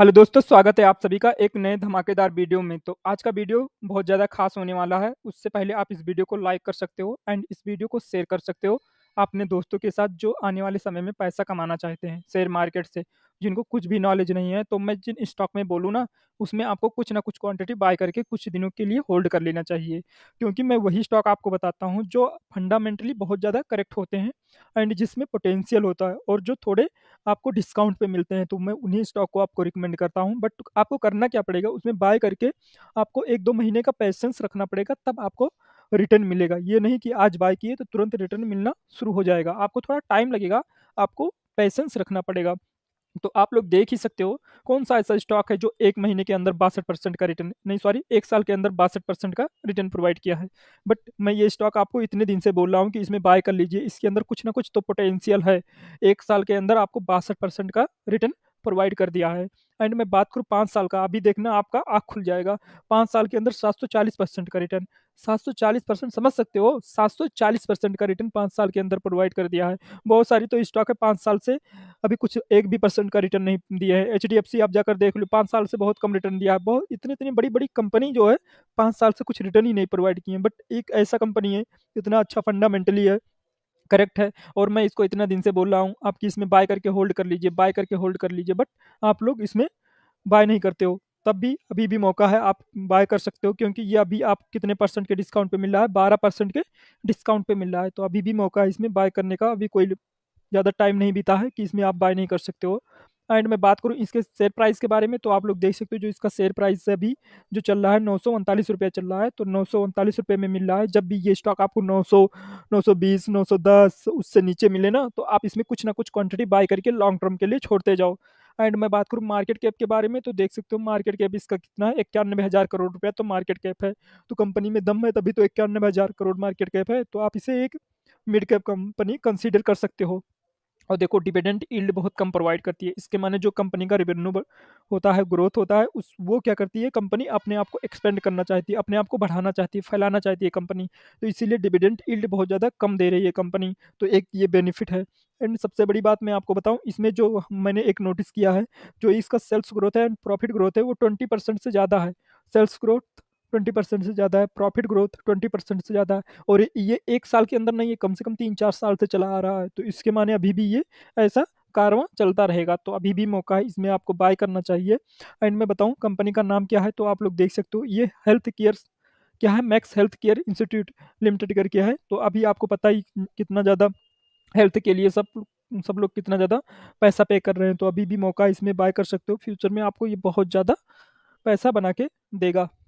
hello दोस्तों स्वागत है आप सभी का एक नए धमाकेदार वीडियो में तो आज का वीडियो बहुत ज़्यादा खास होने वाला है उससे पहले आप इस वीडियो को लाइक कर सकते हो एंड इस वीडियो को शेयर कर सकते हो अपने दोस्तों के साथ जो आने वाले समय में पैसा कमाना चाहते हैं शेयर मार्केट से जिनको कुछ भी नॉलेज नहीं है तो मैं जिन स्टॉक में बोलूँ ना उसमें आपको कुछ ना कुछ क्वांटिटी बाय करके कुछ दिनों के लिए होल्ड कर लेना चाहिए क्योंकि मैं वही स्टॉक आपको बताता हूँ जो फंडामेंटली बहुत ज़्यादा करेक्ट होते हैं एंड जिसमें पोटेंशियल होता है और जो थोड़े आपको डिस्काउंट पे मिलते हैं तो मैं उन्हीं स्टॉक को आपको रिकमेंड करता हूँ बट आपको करना क्या पड़ेगा उसमें बाय करके आपको एक दो महीने का पैसेंस रखना पड़ेगा तब आपको रिटर्न मिलेगा ये नहीं कि आज बाय किए तो तुरंत रिटर्न मिलना शुरू हो जाएगा आपको थोड़ा टाइम लगेगा आपको पैसेंस रखना पड़ेगा तो आप लोग देख ही सकते हो कौन सा ऐसा स्टॉक है जो एक महीने के अंदर बासठ परसेंट का रिटर्न नहीं सॉरी एक साल के अंदर बासठ परसेंट का रिटर्न प्रोवाइड किया है बट मैं ये स्टॉक आपको इतने दिन से बोल रहा हूँ कि इसमें बाय कर लीजिए इसके अंदर कुछ ना कुछ तो पोटेंशियल है एक साल के अंदर आपको बासठ परसेंट का रिटर्न प्रोवाइड कर दिया है एंड मैं बात करूँ पाँच साल का अभी देखना आपका आँख खुल जाएगा पाँच साल के अंदर सात सौ चालीस परसेंट का रिटर्न सात सौ चालीस परसेंट समझ सकते हो सात सौ चालीस परसेंट का रिटर्न पाँच साल के अंदर प्रोवाइड कर दिया है बहुत सारी तो स्टॉक है पाँच साल से अभी कुछ एक भी परसेंट का रिटर्न नहीं दिया है एच डी एफ सी आप जाकर देख लो पाँच साल से बहुत कम रिटर्न दिया है बहुत इतनी इतनी बड़ी बड़ी कंपनी जो है पाँच साल से कुछ रिटर्न ही नहीं प्रोवाइड किए बट एक ऐसा कंपनी है इतना अच्छा फंडामेंटली है करेक्ट है और मैं इसको इतना दिन से बोल रहा हूँ आपकी इसमें बाय करके होल्ड कर लीजिए बाय करके होल्ड कर लीजिए बट आप लोग इसमें बाय नहीं करते हो तब भी अभी भी मौका है आप बाय कर सकते हो क्योंकि ये अभी आप कितने परसेंट के डिस्काउंट पे मिल रहा है बारह परसेंट के डिस्काउंट पे मिल रहा है तो अभी भी मौका है इसमें बाय करने का अभी कोई ज़्यादा टाइम नहीं बीता है कि इसमें आप बाय नहीं कर सकते हो एंड मैं बात करूँ इसके शेयर प्राइस के बारे में तो आप लोग देख सकते हो जो इसका शेयर प्राइस है अभी जो चल रहा है नौ रुपया चल रहा है तो नौ रुपये में मिल रहा है जब भी ये स्टॉक आपको नौ सौ उससे नीचे मिले ना तो आप इसमें कुछ ना कुछ क्वान्टिटी बाय करके लॉन्ग टर्म के लिए छोड़ते जाओ एंड मैं बात करूँ मार्केट कैप के बारे में तो देख सकते हो मार्केट कैप इसका कितना है इक्यानवे हज़ार करोड़ रुपया तो मार्केट कैप है तो कंपनी में दम है तभी तो इक्यानवे हज़ार करोड़ मार्केट कैप है तो आप इसे एक मिड कैप कंपनी कंसीडर कर सकते हो और देखो डिविडेंट ईल्ड बहुत कम प्रोवाइड करती है इसके माने जो कंपनी का रिवेन्यू होता है ग्रोथ होता है उस वो क्या करती है कंपनी अपने आप को एक्सपेंड करना चाहती है अपने आप को बढ़ाना चाहती है फैलाना चाहती है कंपनी तो इसीलिए डिविडेंट ईल्ड बहुत ज़्यादा कम दे रही है कंपनी तो एक ये बेनिफिट है एंड सबसे बड़ी बात मैं आपको बताऊँ इसमें जो मैंने एक नोटिस किया है जो इसका सेल्स ग्रोथ है एंड प्रॉफिट ग्रोथ है वो ट्वेंटी परसेंट से ज़्यादा है सेल्स ग्रोथ ट्वेंटी परसेंट से ज़्यादा है प्रॉफिट ग्रोथ ट्वेंटी परसेंट से ज़्यादा है और ये एक साल के अंदर नहीं है कम से कम तीन चार साल से चला आ रहा है तो इसके माने अभी भी ये ऐसा कारवा चलता रहेगा तो अभी भी मौका है इसमें आपको बाय करना चाहिए एंड मैं बताऊँ कंपनी का नाम क्या है तो आप लोग देख सकते हो ये हेल्थ केयर क्या है Max health care institute limited करके है तो अभी आपको पता ही कितना ज़्यादा हेल्थ के लिए सब सब लोग कितना ज़्यादा पैसा पे कर रहे हैं तो अभी भी मौका इसमें बाय कर सकते हो फ्यूचर में आपको ये बहुत ज़्यादा पैसा बना के देगा